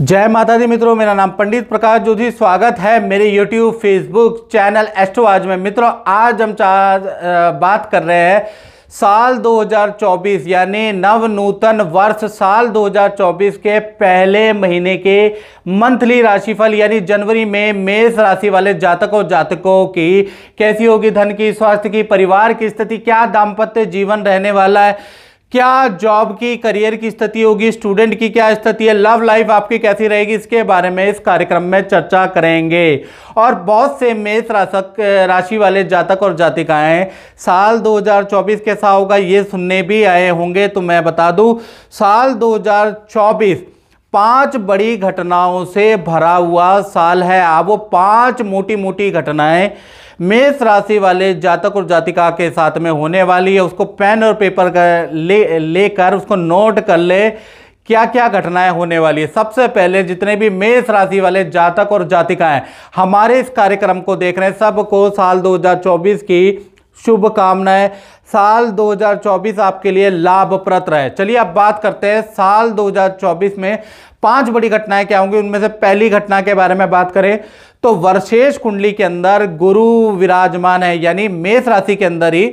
जय माता दी मित्रों मेरा नाम पंडित प्रकाश जोधी स्वागत है मेरे YouTube, Facebook चैनल एस्ट्रो आज में मित्रों आज हम चार बात कर रहे हैं साल 2024 यानी नव नूतन वर्ष साल 2024 के पहले महीने के मंथली राशिफल यानी जनवरी में मेष राशि वाले जातकों जातकों की कैसी होगी धन की स्वास्थ्य की परिवार की स्थिति क्या दाम्पत्य जीवन रहने वाला है क्या जॉब की करियर की स्थिति होगी स्टूडेंट की क्या स्थिति है लव लाइफ आपकी कैसी रहेगी इसके बारे में इस कार्यक्रम में चर्चा करेंगे और बहुत से मेष राशक राशि वाले जातक और जातिकाएं साल 2024 कैसा होगा ये सुनने भी आए होंगे तो मैं बता दूं साल 2024 पांच बड़ी घटनाओं से भरा हुआ साल है अब वो पांच मोटी मोटी घटनाएं मेष राशि वाले जातक और जातिका के साथ में होने वाली है उसको पेन और पेपर कर ले लेकर उसको नोट कर ले क्या क्या घटनाएं होने वाली है सबसे पहले जितने भी मेष राशि वाले जातक और जातिका हैं हमारे इस कार्यक्रम को देख रहे हैं सबको साल 2024 की शुभकामनाएं साल 2024 आपके लिए लाभप्रद रहे चलिए अब बात करते हैं साल 2024 में पांच बड़ी घटनाएं क्या होंगी उनमें से पहली घटना के बारे में बात करें तो वर्षेश कुंडली के अंदर गुरु विराजमान है यानी मेष राशि के अंदर ही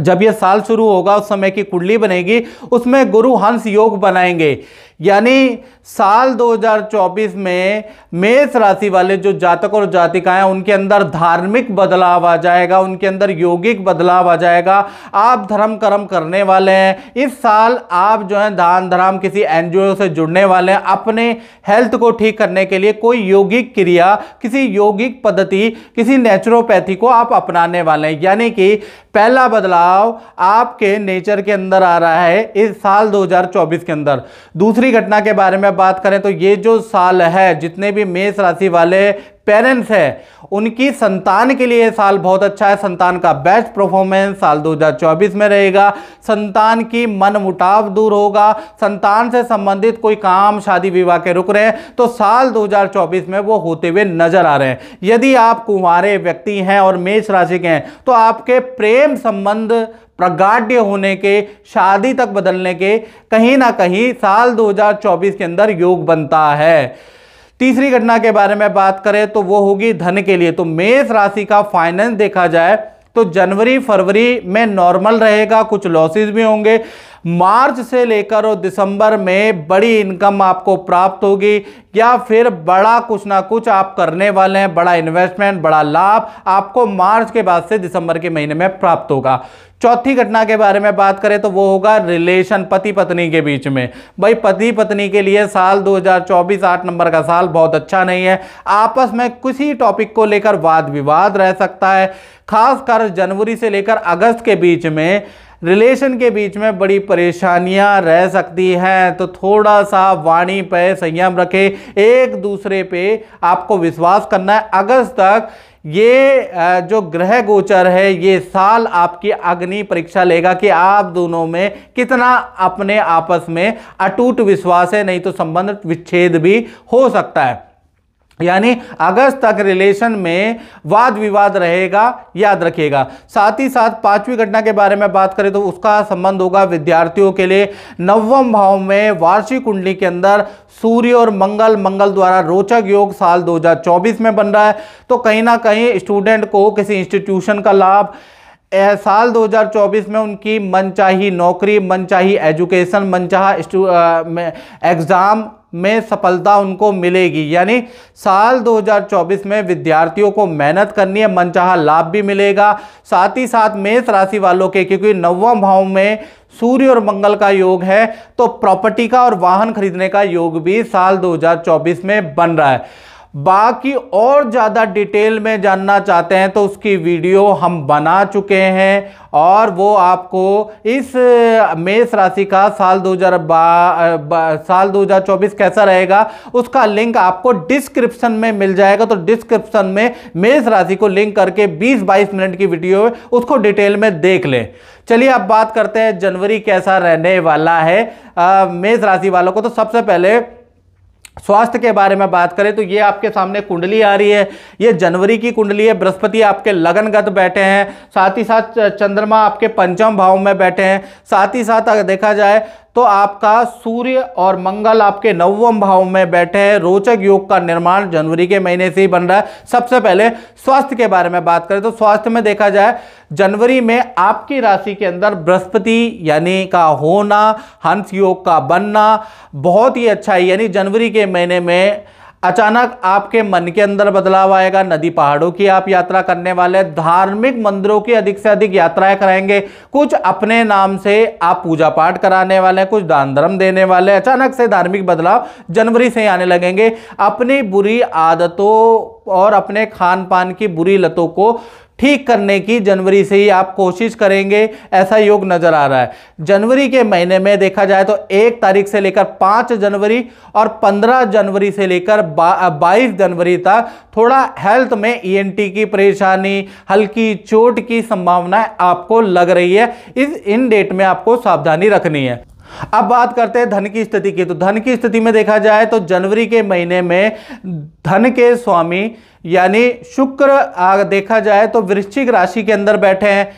जब ये साल शुरू होगा उस समय की कुंडली बनेगी उसमें गुरु हंस योग बनाएंगे यानी साल 2024 में मेष राशि वाले जो जातक और जातिकाएं उनके अंदर धार्मिक बदलाव आ जाएगा उनके अंदर योगिक बदलाव आ जाएगा आप धर्म कर्म करने वाले हैं इस साल आप जो है दान धर्म किसी एनजीओ से जुड़ने वाले हैं अपने हेल्थ को ठीक करने के लिए कोई योगिक क्रिया किसी योगिक पद्धति किसी नेचुरोपैथी को आप अपनाने वाले हैं यानी कि पहला बदलाव आपके नेचर के अंदर आ रहा है इस साल 2024 के अंदर दूसरी घटना के बारे में बात करें तो ये जो साल है जितने भी मेष राशि वाले पेरेंट्स है उनकी संतान के लिए साल बहुत अच्छा है संतान का बेस्ट परफॉर्मेंस साल 2024 में रहेगा संतान की मन मुटाव दूर होगा संतान से संबंधित कोई काम शादी विवाह के रुक रहे हैं तो साल 2024 में वो होते हुए नजर आ रहे हैं यदि आप कुंवारे व्यक्ति हैं और मेष राशि के हैं तो आपके प्रेम संबंध प्रगाढ़ होने के शादी तक बदलने के कहीं ना कहीं साल दो के अंदर योग बनता है तीसरी घटना के बारे में बात करें तो वो होगी धन के लिए तो मेष राशि का फाइनेंस देखा जाए तो जनवरी फरवरी में नॉर्मल रहेगा कुछ लॉसेस भी होंगे मार्च से लेकर और दिसंबर में बड़ी इनकम आपको प्राप्त होगी या फिर बड़ा कुछ ना कुछ आप करने वाले हैं बड़ा इन्वेस्टमेंट बड़ा लाभ आपको मार्च के बाद से दिसंबर के महीने में प्राप्त होगा चौथी घटना के बारे में बात करें तो वो होगा रिलेशन पति पत्नी के बीच में भाई पति पत्नी के लिए साल 2024 आठ नंबर का साल बहुत अच्छा नहीं है आपस में किसी टॉपिक को लेकर वाद विवाद रह सकता है खासकर जनवरी से लेकर अगस्त के बीच में रिलेशन के बीच में बड़ी परेशानियां रह सकती हैं तो थोड़ा सा वाणी पे संयम रखें एक दूसरे पे आपको विश्वास करना है अगस्त तक ये जो ग्रह गोचर है ये साल आपकी अग्नि परीक्षा लेगा कि आप दोनों में कितना अपने आपस में अटूट विश्वास है नहीं तो संबंध विच्छेद भी हो सकता है यानी अगस्त तक रिलेशन में वाद विवाद रहेगा याद रखिएगा साथ ही साथ पांचवी घटना के बारे में बात करें तो उसका संबंध होगा विद्यार्थियों के लिए नवम भाव में वार्षिक कुंडली के अंदर सूर्य और मंगल मंगल द्वारा रोचक योग साल 2024 में बन रहा है तो कहीं ना कहीं स्टूडेंट को किसी इंस्टीट्यूशन का लाभ साल 2024 में उनकी मनचाही नौकरी मनचाही एजुकेशन मनचाहा एग्ज़ाम में सफलता उनको मिलेगी यानी साल 2024 में विद्यार्थियों को मेहनत करनी है मनचाहा लाभ भी मिलेगा साथ ही साथ मेष राशि वालों के क्योंकि नवम भाव में सूर्य और मंगल का योग है तो प्रॉपर्टी का और वाहन खरीदने का योग भी साल 2024 में बन रहा है बाकी और ज़्यादा डिटेल में जानना चाहते हैं तो उसकी वीडियो हम बना चुके हैं और वो आपको इस मेष राशि का साल हज़ार साल 2024 कैसा रहेगा उसका लिंक आपको डिस्क्रिप्शन में मिल जाएगा तो डिस्क्रिप्शन में मेष राशि को लिंक करके 20-22 मिनट की वीडियो है उसको डिटेल में देख लें चलिए अब बात करते हैं जनवरी कैसा रहने वाला है मेष राशि वालों को तो सबसे पहले स्वास्थ्य के बारे में बात करें तो ये आपके सामने कुंडली आ रही है ये जनवरी की कुंडली है बृहस्पति आपके लगनगत बैठे हैं साथ ही साथ चंद्रमा आपके पंचम भाव में बैठे हैं साथ ही साथ अगर देखा जाए तो आपका सूर्य और मंगल आपके नवम भाव में बैठे हैं रोचक योग का निर्माण जनवरी के महीने से ही बन रहा है सबसे पहले स्वास्थ्य के बारे में बात करें तो स्वास्थ्य में देखा जाए जनवरी में आपकी राशि के अंदर बृहस्पति यानी का होना हंस योग का बनना बहुत ही अच्छा है यानी जनवरी के महीने में अचानक आपके मन के अंदर बदलाव आएगा नदी पहाड़ों की आप यात्रा करने वाले धार्मिक मंदिरों की अधिक से अधिक यात्राएं कराएंगे कुछ अपने नाम से आप पूजा पाठ कराने वाले हैं कुछ दान धर्म देने वाले अचानक से धार्मिक बदलाव जनवरी से आने लगेंगे अपनी बुरी आदतों और अपने खान पान की बुरी लतों को ठीक करने की जनवरी से ही आप कोशिश करेंगे ऐसा योग नजर आ रहा है जनवरी के महीने में देखा जाए तो एक तारीख से लेकर पाँच जनवरी और पंद्रह जनवरी से लेकर बाईस जनवरी तक थोड़ा हेल्थ में ईएनटी e की परेशानी हल्की चोट की संभावना आपको लग रही है इस इन डेट में आपको सावधानी रखनी है अब बात करते हैं धन की स्थिति की तो धन की स्थिति में देखा जाए तो जनवरी के महीने में धन के स्वामी यानी शुक्र आग देखा जाए तो वृश्चिक राशि के अंदर बैठे हैं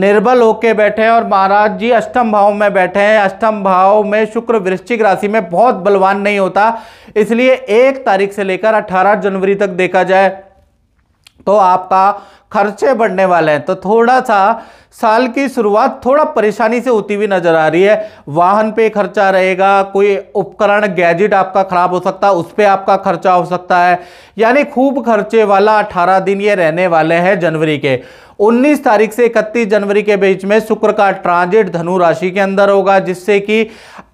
निर्बल होके बैठे हैं और महाराज जी अष्टम भाव में बैठे हैं अष्टम भाव में शुक्र वृश्चिक राशि में बहुत बलवान नहीं होता इसलिए एक तारीख से लेकर 18 जनवरी तक देखा जाए तो आपका खर्चे बढ़ने वाले हैं तो थोड़ा सा साल की शुरुआत थोड़ा परेशानी से होती हुई नजर आ रही है वाहन पे खर्चा रहेगा कोई उपकरण गैजेट आपका खराब हो सकता है उस पर आपका खर्चा हो सकता है यानी खूब खर्चे वाला अठारह दिन ये रहने वाले हैं जनवरी के 19 तारीख से 31 जनवरी के बीच में शुक्र का ट्रांजिट धनु राशि के अंदर होगा जिससे कि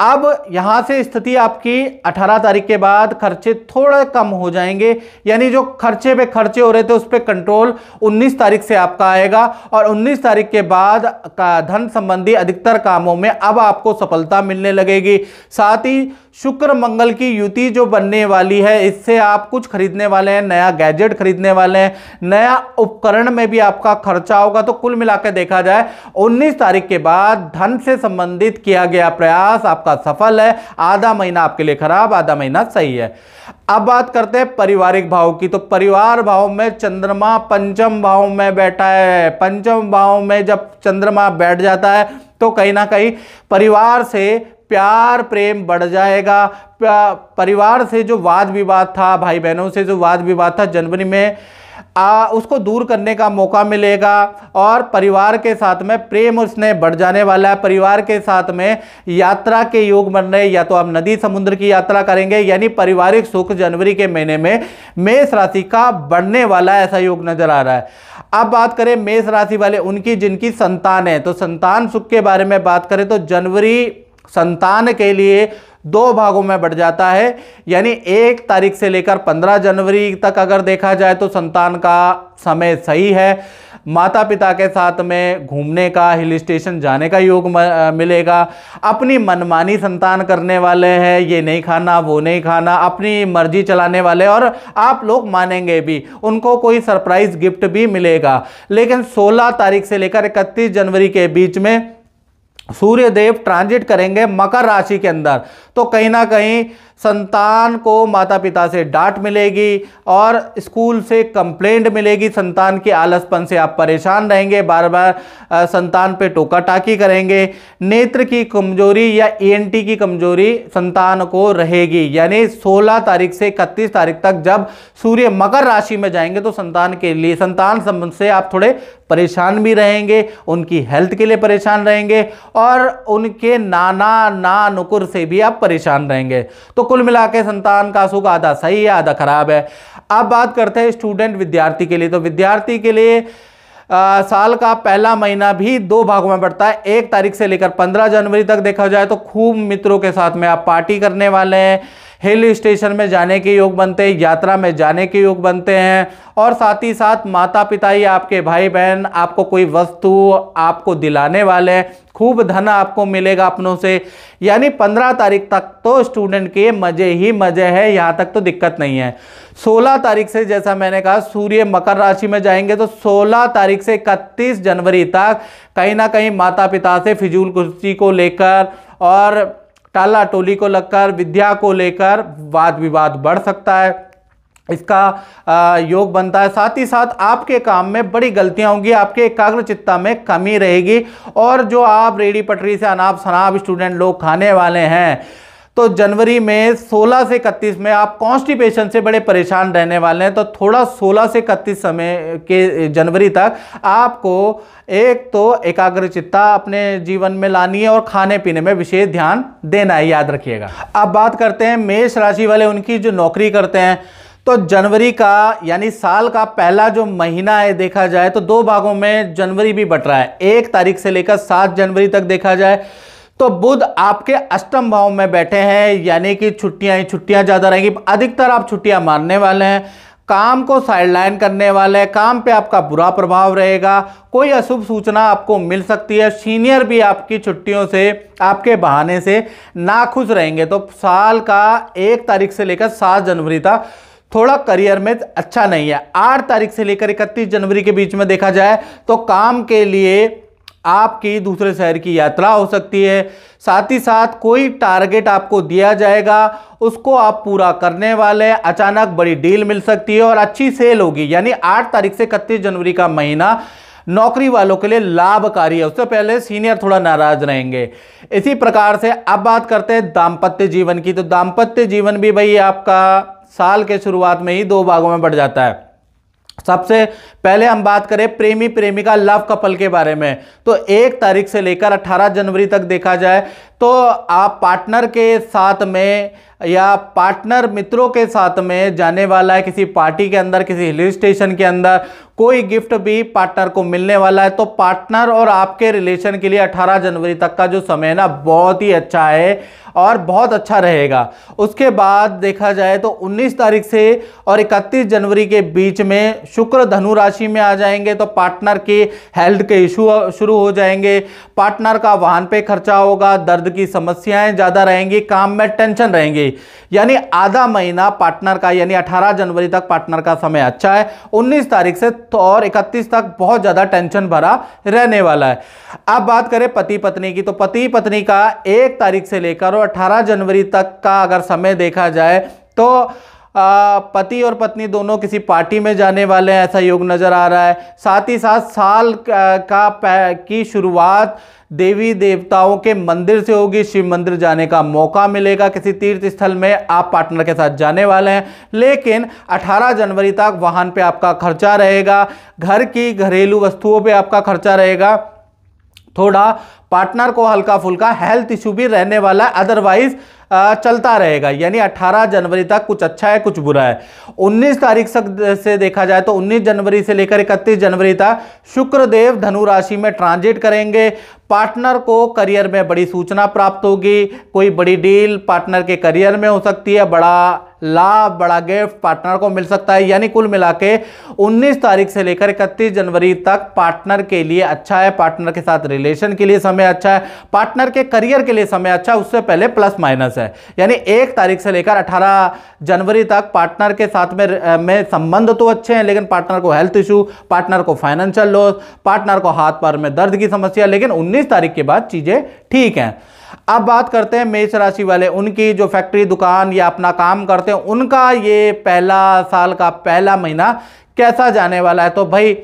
अब यहां से स्थिति आपकी 18 तारीख के बाद खर्चे थोड़ा कम हो जाएंगे यानी जो खर्चे पे खर्चे हो रहे थे उस पर कंट्रोल 19 तारीख से आपका आएगा और 19 तारीख के बाद का धन संबंधी अधिकतर कामों में अब आपको सफलता मिलने लगेगी साथ ही शुक्र मंगल की युति जो बनने वाली है इससे आप कुछ खरीदने वाले हैं नया गैजेट खरीदने वाले हैं नया उपकरण में भी आपका खर्चा होगा तो कुल मिलाकर देखा जाए 19 तारीख के बाद धन से संबंधित किया गया प्रयास आपका सफल है आधा महीना आपके लिए खराब आधा महीना सही है अब बात करते हैं पारिवारिक भाव की तो परिवार भाव में चंद्रमा पंचम भाव में बैठा है पंचम भाव में जब चंद्रमा बैठ जाता है तो कहीं ना कहीं परिवार से प्यार प्रेम बढ़ जाएगा परिवार से जो वाद विवाद था भाई बहनों से जो वाद विवाद था जनवरी में आ, उसको दूर करने का मौका मिलेगा और परिवार के साथ में प्रेम और स्नेह बढ़ जाने वाला है परिवार के साथ में यात्रा के योग बन रहे या तो आप नदी समुद्र की यात्रा करेंगे यानी पारिवारिक सुख जनवरी के महीने में मेष राशि का बढ़ने वाला ऐसा योग नजर आ रहा है अब बात करें मेष राशि वाले उनकी जिनकी संतान है तो संतान सुख के बारे में बात करें तो जनवरी संतान के लिए दो भागों में बढ़ जाता है यानी एक तारीख से लेकर पंद्रह जनवरी तक अगर देखा जाए तो संतान का समय सही है माता पिता के साथ में घूमने का हिल स्टेशन जाने का योग मिलेगा अपनी मनमानी संतान करने वाले हैं ये नहीं खाना वो नहीं खाना अपनी मर्जी चलाने वाले और आप लोग मानेंगे भी उनको कोई सरप्राइज गिफ्ट भी मिलेगा लेकिन 16 तारीख से लेकर 31 जनवरी के बीच में सूर्य देव ट्रांजिट करेंगे मकर राशि के अंदर तो कहीं ना कहीं संतान को माता पिता से डांट मिलेगी और स्कूल से कंप्लेंट मिलेगी संतान के आलसपन से आप परेशान रहेंगे बार बार संतान पे टोका टाकी करेंगे नेत्र की कमजोरी या ईएनटी की कमजोरी संतान को रहेगी यानी 16 तारीख से 31 तारीख तक जब सूर्य मकर राशि में जाएंगे तो संतान के लिए संतान संबंध से आप थोड़े परेशान भी रहेंगे उनकी हेल्थ के लिए परेशान रहेंगे और उनके नाना ना नुकुर से भी आप परेशान रहेंगे तो कुल मिला के संतान का सुख आधा सही है आधा खराब है अब बात करते हैं स्टूडेंट विद्यार्थी के लिए तो विद्यार्थी के लिए आ, साल का पहला महीना भी दो भागों में बढ़ता है एक तारीख से लेकर पंद्रह जनवरी तक देखा जाए तो खूब मित्रों के साथ में आप पार्टी करने वाले हैं हिल स्टेशन में जाने के योग बनते हैं यात्रा में जाने के योग बनते हैं और साथ ही साथ माता पिता ही आपके भाई बहन आपको कोई वस्तु आपको दिलाने वाले हैं खूब धन आपको मिलेगा अपनों से यानी पंद्रह तारीख तक तो स्टूडेंट के मज़े ही मज़े हैं यहाँ तक तो दिक्कत नहीं है सोलह तारीख से जैसा मैंने कहा सूर्य मकर राशि में जाएंगे तो सोलह तारीख से इकतीस जनवरी तक कहीं ना कहीं माता पिता से फिजूल कुर्सी को लेकर और टाला टोली को लगकर विद्या को लेकर वाद विवाद बढ़ सकता है इसका योग बनता है साथ ही साथ आपके काम में बड़ी गलतियां होंगी आपके एकाग्र चित्ता में कमी रहेगी और जो आप रेडी पटरी से अनाप शनाप स्टूडेंट लोग खाने वाले हैं तो जनवरी में 16 से इकतीस में आप कॉन्स्टिपेशन से बड़े परेशान रहने वाले हैं तो थोड़ा 16 से इकतीस समय के जनवरी तक आपको एक तो एकाग्रचितता अपने जीवन में लानी है और खाने पीने में विशेष ध्यान देना है याद रखिएगा अब बात करते हैं मेष राशि वाले उनकी जो नौकरी करते हैं तो जनवरी का यानी साल का पहला जो महीना है देखा जाए तो दो भागों में जनवरी भी बट रहा है एक तारीख से लेकर सात जनवरी तक देखा जाए तो बुध आपके अष्टम भाव में बैठे हैं यानी कि छुट्टियां ही छुट्टियां ज़्यादा रहेंगी अधिकतर आप छुट्टियां मारने वाले हैं काम को साइडलाइन करने वाले हैं काम पे आपका बुरा प्रभाव रहेगा कोई अशुभ सूचना आपको मिल सकती है सीनियर भी आपकी छुट्टियों से आपके बहाने से नाखुश रहेंगे तो साल का एक तारीख से लेकर सात जनवरी तक थोड़ा करियर में अच्छा नहीं है आठ तारीख से लेकर इकतीस जनवरी के बीच में देखा जाए तो काम के लिए आपकी दूसरे शहर की यात्रा हो सकती है साथ ही साथ कोई टारगेट आपको दिया जाएगा उसको आप पूरा करने वाले अचानक बड़ी डील मिल सकती है और अच्छी सेल होगी यानी आठ तारीख से इकतीस जनवरी का महीना नौकरी वालों के लिए लाभकारी है उससे पहले सीनियर थोड़ा नाराज रहेंगे इसी प्रकार से अब बात करते हैं दाम्पत्य जीवन की तो दाम्पत्य जीवन भी भाई आपका साल के शुरुआत में ही दो भागों में बढ़ जाता है सबसे पहले हम बात करें प्रेमी प्रेमिका लव कपल के बारे में तो एक तारीख से लेकर 18 जनवरी तक देखा जाए तो आप पार्टनर के साथ में या पार्टनर मित्रों के साथ में जाने वाला है किसी पार्टी के अंदर किसी हिल स्टेशन के अंदर कोई गिफ्ट भी पार्टनर को मिलने वाला है तो पार्टनर और आपके रिलेशन के लिए 18 जनवरी तक का जो समय है ना बहुत ही अच्छा है और बहुत अच्छा रहेगा उसके बाद देखा जाए तो 19 तारीख से और 31 जनवरी के बीच में शुक्र धनु राशि में आ जाएंगे तो पार्टनर के हेल्थ के इशू शुरू हो जाएंगे पार्टनर का वाहन पे खर्चा होगा दर्द की समस्याएं ज़्यादा रहेंगी काम में टेंशन रहेंगी यानी आधा महीना पार्टनर का यानी 18 जनवरी तक पार्टनर का समय अच्छा है 19 तारीख से तो और 31 तक बहुत ज़्यादा टेंशन भरा रहने वाला है अब बात करें पति पत्नी की तो पति पत्नी का एक तारीख से लेकर और अठारह जनवरी तक का अगर समय देखा जाए तो पति और पत्नी दोनों किसी पार्टी में जाने वाले हैं ऐसा योग नज़र आ रहा है साथ ही साथ साल का की शुरुआत देवी देवताओं के मंदिर से होगी शिव मंदिर जाने का मौका मिलेगा किसी तीर्थ स्थल में आप पार्टनर के साथ जाने वाले हैं लेकिन 18 जनवरी तक वाहन पे आपका खर्चा रहेगा घर की घरेलू वस्तुओं पे आपका खर्चा रहेगा थोड़ा पार्टनर को हल्का फुल्का हेल्थ इशू भी रहने वाला है अदरवाइज़ चलता रहेगा यानी 18 जनवरी तक कुछ अच्छा है कुछ बुरा है 19 तारीख से देखा जाए तो 19 जनवरी से लेकर 31 जनवरी तक शुक्रदेव धनु राशि में ट्रांजिट करेंगे पार्टनर को करियर में बड़ी सूचना प्राप्त होगी कोई बड़ी डील पार्टनर के करियर में हो सकती है बड़ा लाभ बड़ा गिफ्ट पार्टनर को मिल सकता है यानी कुल मिला के उन्नीस तारीख से लेकर इकतीस जनवरी तक पार्टनर के लिए अच्छा है पार्टनर के साथ रिलेशन के लिए समय अच्छा है पार्टनर के करियर के लिए समय अच्छा है उससे पहले प्लस माइनस है यानी एक तारीख से लेकर अठारह जनवरी तक पार्टनर के साथ में में संबंध तो अच्छे हैं लेकिन पार्टनर को हेल्थ इशू पार्टनर को फाइनेंशियल लॉस पार्टनर को हाथ पार में दर्द की समस्या लेकिन उन्नीस तारीख के बाद चीजें ठीक हैं अब बात करते हैं मेष राशि वाले उनकी जो फैक्ट्री दुकान या अपना काम करते हैं उनका ये पहला साल का पहला महीना कैसा जाने वाला है तो भाई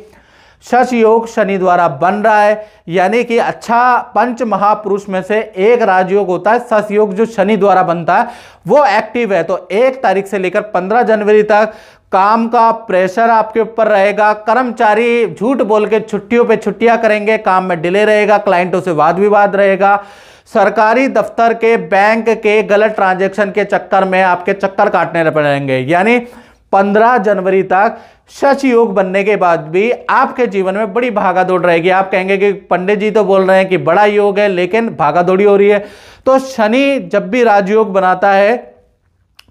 शश योग शनि द्वारा बन रहा है यानी कि अच्छा पंच महापुरुष में से एक राजयोग होता है शश योग जो शनि द्वारा बनता है वो एक्टिव है तो एक तारीख से लेकर पंद्रह जनवरी तक काम का प्रेशर आपके ऊपर रहेगा कर्मचारी झूठ बोल के छुट्टियों पे छुट्टियां करेंगे काम में डिले रहेगा क्लाइंटों से वाद विवाद रहेगा सरकारी दफ्तर के बैंक के गलत ट्रांजेक्शन के चक्कर में आपके चक्कर काटने पड़ेंगे यानी 15 जनवरी तक सच योग बनने के बाद भी आपके जीवन में बड़ी भागा दौड़ रहेगी आप कहेंगे कि पंडित जी तो बोल रहे हैं कि बड़ा योग है लेकिन भागा दौड़ी हो रही है तो शनि जब भी राजयोग बनाता है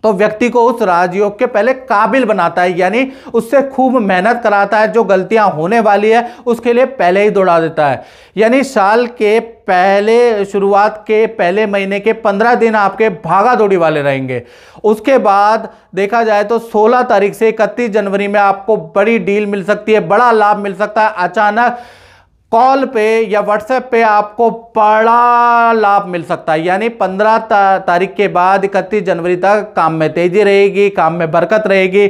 तो व्यक्ति को उस राजयोग के पहले काबिल बनाता है यानी उससे खूब मेहनत कराता है जो गलतियां होने वाली है उसके लिए पहले ही दौड़ा देता है यानी साल के पहले शुरुआत के पहले महीने के पंद्रह दिन आपके भागा दौड़ी वाले रहेंगे उसके बाद देखा जाए तो सोलह तारीख से इकतीस जनवरी में आपको बड़ी डील मिल सकती है बड़ा लाभ मिल सकता है अचानक कॉल पे या व्हाट्सएप पे आपको बड़ा लाभ मिल सकता है यानी 15 तारीख के बाद इकतीस जनवरी तक काम में तेजी रहेगी काम में बरकत रहेगी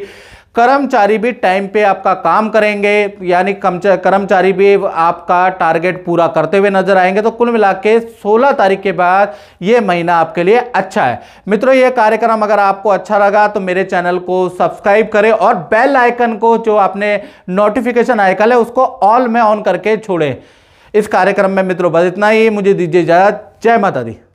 कर्मचारी भी टाइम पे आपका काम करेंगे यानी कर्मचारी भी आपका टारगेट पूरा करते हुए नजर आएंगे तो कुल मिला के सोलह तारीख के बाद ये महीना आपके लिए अच्छा है मित्रों ये कार्यक्रम अगर आपको अच्छा लगा तो मेरे चैनल को सब्सक्राइब करें और बेल आइकन को जो आपने नोटिफिकेशन आइकन है उसको ऑल में ऑन करके छोड़ें इस कार्यक्रम में मित्रों बस इतना ही मुझे दीजिए इजाजत जय माता दी